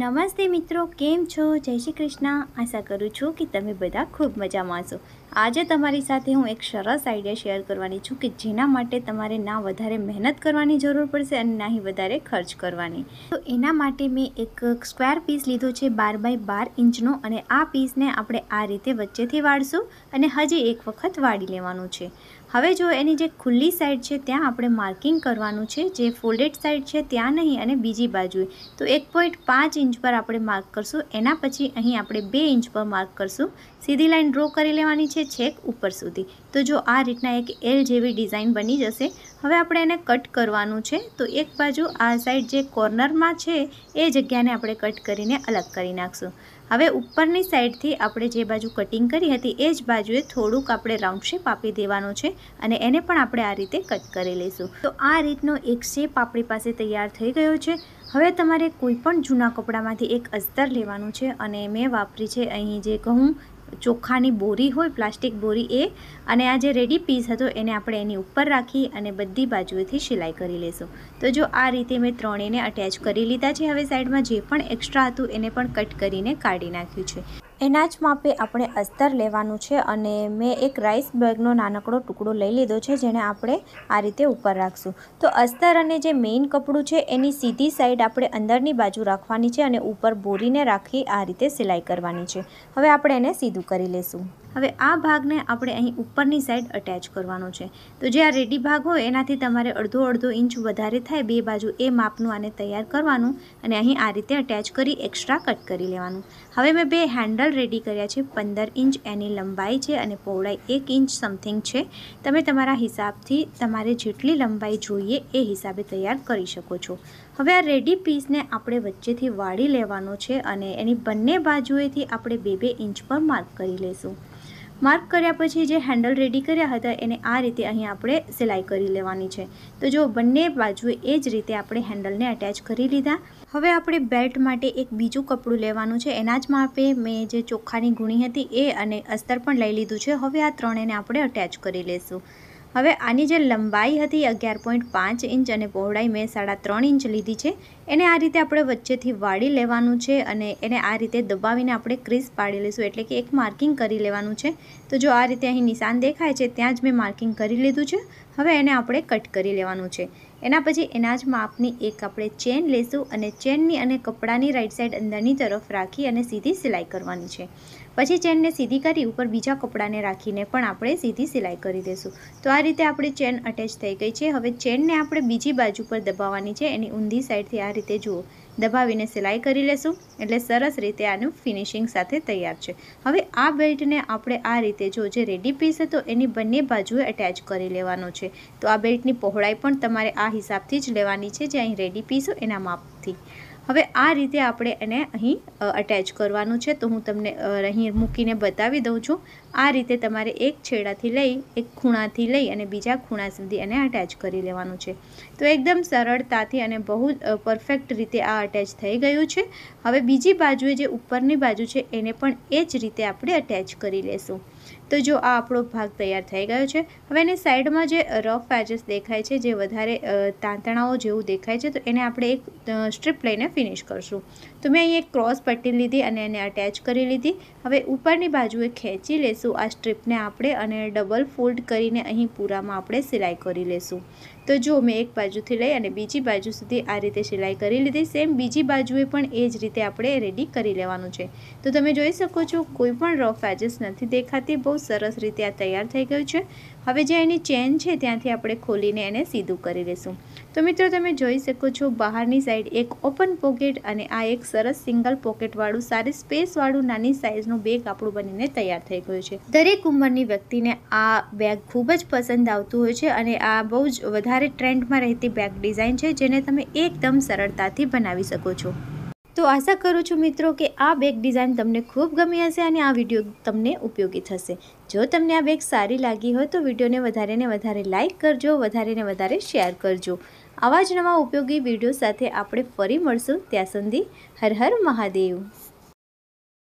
નમસ્તે મિત્રો કેમ છો જય શ્રી કૃષ્ણ આશા કરું છું કે તમે બધા ખૂબ મજામાં છો આજે તમારી સાથે હું એક સરસ આઈડિયા શેર કરવાની છું કે જેના માટે તમારે ના વધારે મહેનત કરવાની જરૂર પડશે અને નાહી વધારે ખર્ચ કરવાની તો એના માટે મેં એક સ્ક્વેર પીસ લીધો છે બાર બાય બાર ઇંચનો અને આ પીસને આપણે આ રીતે વચ્ચેથી વાળશું અને હજી એક વખત વાળી લેવાનું છે હવે જો એની જે ખુલ્લી સાઈડ છે ત્યાં આપણે માર્કિંગ કરવાનું છે જે ફોલ્ડેડ સાઈડ છે ત્યાં નહીં અને બીજી બાજુએ તો એક પોઈન્ટ પાંચ ઇંચ પર આપણે માર્ક કરશું એના પછી અહીં આપણે બે ઇંચ પર માર્ક કરશું સીધી લાઈન ડ્રો કરી લેવાની છે છેક ઉપર સુધી તો જો આ રીતના એક એલ જેવી ડિઝાઇન બની જશે હવે આપણે એને કટ કરવાનું છે તો એક બાજુ આ સાઈડ જે કોર્નરમાં છે એ જગ્યાને આપણે કટ કરીને અલગ કરી નાખશું હવે ઉપરની સાઈડથી આપણે જે બાજુ કટિંગ કરી હતી એ જ બાજુએ થોડુંક આપણે રાઉન્ડ શેપ આપી દેવાનું છે અને એને પણ આપણે આ રીતે કટ કરી લઈશું તો આ રીતનો એક શેપ આપણી પાસે તૈયાર થઈ ગયો છે હવે તમારે કોઈપણ જૂના કપડામાંથી એક અસ્તર લેવાનું છે અને મેં વાપરી છે અહીં જે ઘઉં ચોખાની બોરી હોય પ્લાસ્ટિક બોરી એ અને આ જે રેડી પીસ હતો એને આપણે એની ઉપર રાખી અને બધી બાજુએથી સિલાઈ કરી લેશું તો જો આ રીતે મેં ત્રણેયને અટેચ કરી લીધા છે હવે સાઈડમાં જે પણ એક્સ્ટ્રા હતું એને પણ કટ કરીને કાઢી નાખ્યું છે એના જ માપે આપણે અસ્તર લેવાનું છે અને મેં એક રાઈસ બેગનો નાનકડો ટુકડો લઈ લીધો છે જેને આપણે આ રીતે ઉપર રાખશું તો અસ્તર અને જે મેઇન કપડું છે એની સીધી સાઈડ આપણે અંદરની બાજુ રાખવાની છે અને ઉપર બોરીને રાખી આ રીતે સિલાઈ કરવાની છે હવે આપણે એને સીધું કરી લઈશું હવે આ ભાગને આપણે અહીં ઉપરની સાઈડ અટેચ કરવાનો છે તો જે આ રેડી ભાગ હોય એનાથી તમારે અડધો અડધો ઇંચ વધારે થાય બે બાજુ એ માપનું આને તૈયાર કરવાનું અને અહીં આ રીતે અટેચ કરી એક્સ્ટ્રા કટ કરી લેવાનું હવે મેં બે હેન્ડલ રેડી કર્યા છે પંદર ઇંચ એની લંબાઈ છે અને પહોળાઈ એક ઇંચ સમથિંગ છે તમે તમારા હિસાબથી તમારે જેટલી લંબાઈ જોઈએ એ હિસાબે તૈયાર કરી શકો છો હવે આ રેડી પીસને આપણે વચ્ચેથી વાળી લેવાનો છે અને એની બંને બાજુએથી આપણે બે બે ઇંચ પર માર્ક કરી લઈશું માર્ક કર્યા પછી જે હેન્ડલ રેડી કર્યા હતા એને આ રીતે અહીં આપણે સિલાઈ કરી લેવાની છે તો જો બંને બાજુએ એ જ રીતે આપણે હેન્ડલને અટેચ કરી લીધા હવે આપણે બેલ્ટ માટે એક બીજું કપડું લેવાનું છે એના જ માપે મેં જે ચોખ્ખાની ગુણી હતી એ અને અસ્તર પણ લઈ લીધું છે હવે આ ત્રણેને આપણે અટેચ કરી લઈશું હવે આની જે લંબાઈ હતી અગિયાર પોઈન્ટ પાંચ ઇંચ અને પહોળાઈ મેં સાડા ત્રણ ઇંચ લીધી છે એને આ રીતે આપણે વચ્ચેથી વાળી લેવાનું છે અને એને આ રીતે દબાવીને આપણે ક્રીઝ પાડી લઈશું એટલે કે એક માર્કિંગ કરી લેવાનું છે તો જો આ રીતે અહીં નિશાન દેખાય છે ત્યાં જ મેં માર્કિંગ કરી લીધું છે હવે એને આપણે કટ કરી લેવાનું છે એના પછી એના જ માપની એક આપણે ચેન લઈશું અને ચેનની અને કપડાની રાઈટ સાઈડ અંદરની તરફ રાખી અને સીધી સિલાઈ કરવાની છે પછી ચેનને સીધી કરી ઉપર બીજા કપડાને રાખીને પણ આપણે સીધી સિલાઈ કરી દઈશું તો આ રીતે આપણે ચેન અટેચ થઈ ગઈ છે હવે ચેનને આપણે બીજી બાજુ પર દબાવવાની છે એની ઊંધી સાઈડથી આ રીતે જુઓ દબાવીને સિલાઈ કરી લેશું એટલે સરસ રીતે આનું ફિનિશિંગ સાથે તૈયાર છે હવે આ બેલ્ટને આપણે આ રીતે જો જે રેડી પીસ હતો એની બંને બાજુએ અટેચ કરી લેવાનો છે તો આ બેલ્ટની પહોળાઈ પણ તમારે આ હિસાબથી જ લેવાની છે જે અહીં રેડી પીસો એના માપથી હવે આ રીતે આપણે એને અહીં અટેચ કરવાનું છે તો હું તમને અહીં મૂકીને બતાવી દઉં છું આ રીતે તમારે એક છેડાથી લઈ એક ખૂણાથી લઈ અને બીજા ખૂણા સુધી એને અટેચ કરી લેવાનું છે તો એકદમ સરળતાથી અને બહુ પરફેક્ટ રીતે આ અટેચ થઈ ગયું છે હવે બીજી બાજુએ જે ઉપરની બાજુ છે એને પણ એ જ રીતે આપણે અટેચ કરી લેશું તો જો આ આપણો ભાગ તૈયાર થઈ ગયો છે હવે એને સાઈડમાં જે રફ એજીસ દેખાય છે જે વધારે તાંતણાઓ જેવું દેખાય છે તો એને આપણે એક સ્ટ્રીપ લઈને ફિનિશ કરશું તો મેં અહીં એક ક્રોસ પટ્ટી લીધી અને એને અટેચ કરી લીધી હવે ઉપરની બાજુએ ખેંચી લેશું આ સ્ટ્રીપને આપણે અને ડબલ ફોલ્ડ કરીને અહીં પૂરામાં આપણે સિલાઈ કરી લેશું તો જો મેં એક બાજુથી લઈ અને બીજી બાજુ સુધી આ રીતે સિલાઈ કરી લીધી સેમ બીજી બાજુએ પણ એ જ રીતે આપણે રેડી કરી લેવાનું છે તો તમે જોઈ શકો છો કોઈ પણ રફ એજીસ નથી દેખાતી બહુ બહુ સરસ રીતે આ તૈયાર થઈ ગયું છે હવે જે એની ચેન છે ત્યાંથી આપણે ખોલીને એને સીધું કરી લેશું તો મિત્રો તમે જોઈ શકો છો બહારની સાઈડ એક ઓપન પોકેટ અને આ એક સરસ સિંગલ પોકેટવાળું સારી સ્પેસવાળું નાની સાઇઝનું બેગ આપણું બનીને તૈયાર થઈ ગયું છે દરેક ઉંમરની વ્યક્તિને આ બેગ ખૂબ જ પસંદ આવતું હોય છે અને આ બહુ જ વધારે ટ્રેન્ડમાં રહેતી બેગ ડિઝાઇન છે જેને તમે એકદમ સરળતાથી બનાવી શકો છો તો આશા કરું છું મિત્રો કે આ બેગ ડિઝાઇન તમને ખૂબ ગમી હશે અને આ વિડીયો તમને ઉપયોગી થશે જો તમને આ બેગ સારી લાગી હોય તો વિડીયોને વધારે ને વધારે લાઇક કરજો વધારે ને વધારે શેર કરજો આવા જ નવા ઉપયોગી વિડીયો સાથે આપણે ફરી મળશું ત્યાં સુધી હર હર મહાદેવ